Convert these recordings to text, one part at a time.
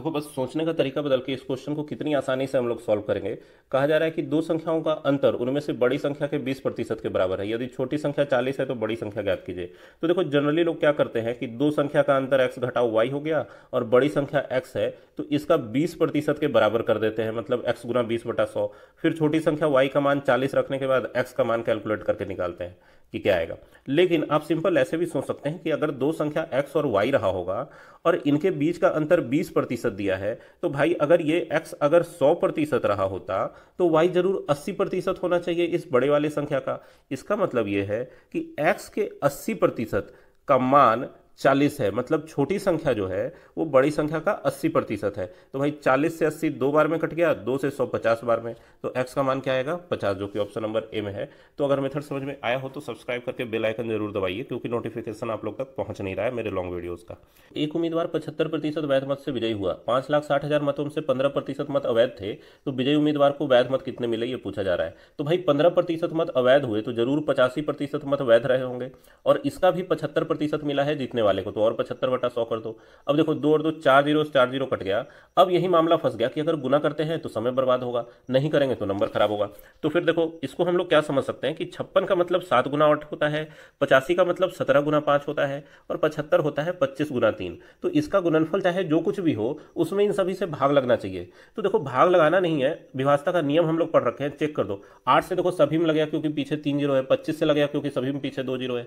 देखो बस सोचने का तरीका बदल के इस क्वेश्चन को कितनी आसानी से हम लोग सॉल्व करेंगे कहा जा रहा है कि दो संख्याओं का अंतर उनमें से बड़ी संख्या के 20 प्रतिशत के बराबर है यदि छोटी संख्या 40 है तो बड़ी संख्या ज्ञात कीजिए तो देखो जनरली लोग क्या करते हैं कि दो संख्या का अंतर एक्स घटाओ वाई हो गया और बड़ी संख्या एक्स है तो इसका बीस प्रतिशत के बराबर कर देते हैं मतलब एक्स गुना बीस बटा सौ फिर छोटी संख्या वाई का मान चालीस रखने के बाद एक्स का मान कैलकुलेट करके निकालते हैं कि क्या आएगा लेकिन आप सिंपल ऐसे भी सोच सकते हैं कि अगर दो संख्या एक्स और वाई रहा होगा और इनके बीच का अंतर बीस प्रतिशत प्रतिशत दिया है तो भाई अगर ये x अगर 100 प्रतिशत रहा होता तो y जरूर 80 प्रतिशत होना चाहिए इस बड़े वाले संख्या का इसका मतलब ये है कि x के 80 प्रतिशत का मान चालीस है मतलब छोटी संख्या जो है वो बड़ी संख्या का अस्सी प्रतिशत है तो भाई चालीस से अस्सी दो बार में कट गया दो से सौ पचास बार में तो एक्स का मान क्या आएगा पचास जो कि ऑप्शन नंबर ए में है तो अगर मेथड समझ में आया हो तो सब्सक्राइब करके बेल आइकन जरूर दबाइए क्योंकि नोटिफिकेशन आप लोग तक पहुंच नहीं रहा है मेरे लॉन्ग वीडियोज का एक उम्मीदवार पचहत्तर प्रतिशत वैध मत से विजयी हुआ पांच लाख साठ हजार मतों से पंद्रह प्रतिशत मत अवैध थे तो विजयी उम्मीदवार को वैध मत कितने मिले ये पूछा जा रहा है तो भाई पंद्रह प्रतिशत मत अवैध हुए तो जरूर पचासी प्रतिशत मत वैध रहे होंगे और इसका भी पचहत्तर प्रतिशत मिला है जितने जीतने वाले को तो और पचहत्तर बटा सौ कर दो अब देखो दो और दो चार जीरो चार जीरो कट गया अब यही मामला फंस गया कि अगर गुना करते हैं तो समय बर्बाद होगा नहीं करेंगे तो नंबर खराब होगा तो फिर देखो इसको हम लोग क्या समझ सकते हैं कि छप्पन का मतलब सात गुना आठ होता है पचासी का मतलब सत्रह गुना पांच होता है और पचहत्तर होता है पच्चीस गुना तीन तो इसका गुणनफल चाहे जो कुछ भी हो उसमें इन सभी से भाग लगना चाहिए तो देखो भाग लगाना नहीं है विभाजता का नियम हम लोग पढ़ रखे हैं चेक कर दो आठ से देखो सभी में लगेगा क्योंकि पीछे तीन जीरो है पच्चीस से लगेगा क्योंकि सभी में पीछे दो जीरो है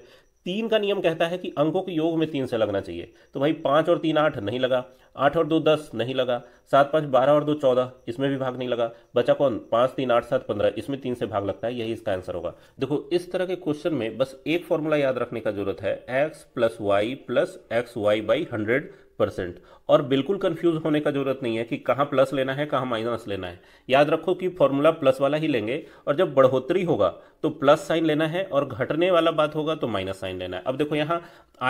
तीन का नियम कहता है कि अंकों के योग में तीन से लगना चाहिए तो भाई पाँच और तीन आठ नहीं लगा आठ और दो दस नहीं लगा सात पाँच बारह और दो चौदह इसमें भी भाग नहीं लगा बचा कौन पाँच तीन आठ सात पंद्रह इसमें तीन से भाग लगता है यही इसका आंसर होगा देखो इस तरह के क्वेश्चन में बस एक फॉर्मूला याद रखने का जरूरत है X plus Y plus X Y by hundred percent और बिल्कुल कंफ्यूज होने का जरूरत नहीं है कि कहाँ प्लस लेना है कहाँ माइनस लेना है याद रखो कि फॉर्मूला प्लस वाला ही लेंगे और जब बढ़ोतरी होगा तो प्लस साइन लेना है और घटने वाला बात होगा तो माइनस साइन लेना है अब देखो यहाँ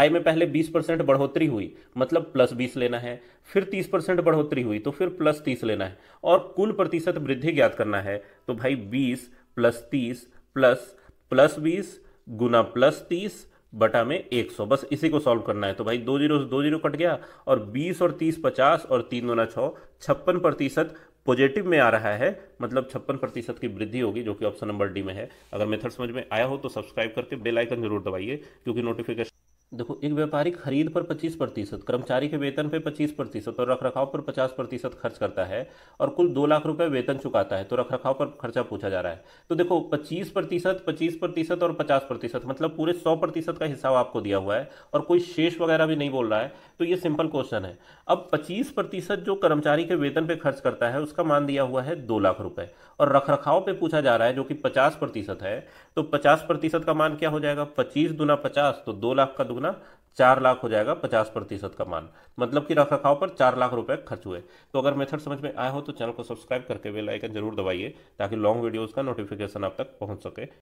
आय में पहले बीस परसेंट बढ़ोतरी हुई मतलब प्लस बीस लेना है फिर तीस परसेंट बढ़ोतरी हुई तो फिर प्लस तीस लेना है और कुल प्रतिशत वृद्धि ज्ञात करना है तो भाई बीस प्लस तीस प्लस प्लस बीस गुना प्लस तीस बटा में 100 बस इसी को सॉल्व करना है तो भाई दो जीरो से दो जीरो कट गया और 20 और 30 50 और तीन दोना छः छप्पन प्रतिशत पॉजिटिव में आ रहा है मतलब छप्पन प्रतिशत की वृद्धि होगी जो कि ऑप्शन नंबर डी में है अगर मेथड समझ में आया हो तो सब्सक्राइब करके बेल आइकन जरूर दबाइए क्योंकि नोटिफिकेशन देखो एक व्यापारी खरीद पर 25 प्रतिशत कर्मचारी के वेतन पे 25 प्रतिशत और रखरखाव पर 50 प्रतिशत खर्च करता है और कुल दो लाख रुपए वेतन चुकाता है तो रखरखाव पर खर्चा पूछा जा रहा है तो देखो 25 प्रतिशत पच्चीस प्रतिशत और 50 प्रतिशत मतलब पूरे 100 प्रतिशत का हिसाब आपको दिया हुआ है और कोई शेष वगैरह भी नहीं बोल रहा है तो ये सिंपल क्वेश्चन है अब पच्चीस प्रतिशत जो कर्मचारी के वेतन पर खर्च करता है उसका मान दिया हुआ है दो लाख रुपये और रख रखाव पूछा जा रहा है जो कि पचास प्रतिशत है तो पचास प्रतिशत का मान क्या हो जाएगा पच्चीस दुना पचास तो दो लाख का दुगना दुगना चार लाख हो जाएगा पचास प्रतिशत का मान मतलब कि रख रखाव पर चार लाख रुपए खर्च हुए तो अगर मेथड समझ में आया हो तो चैनल को सब्सक्राइब करके बेल आइकन जरूर दबाइए ताकि लॉन्ग वीडियोस का नोटिफिकेशन आप तक पहुंच सके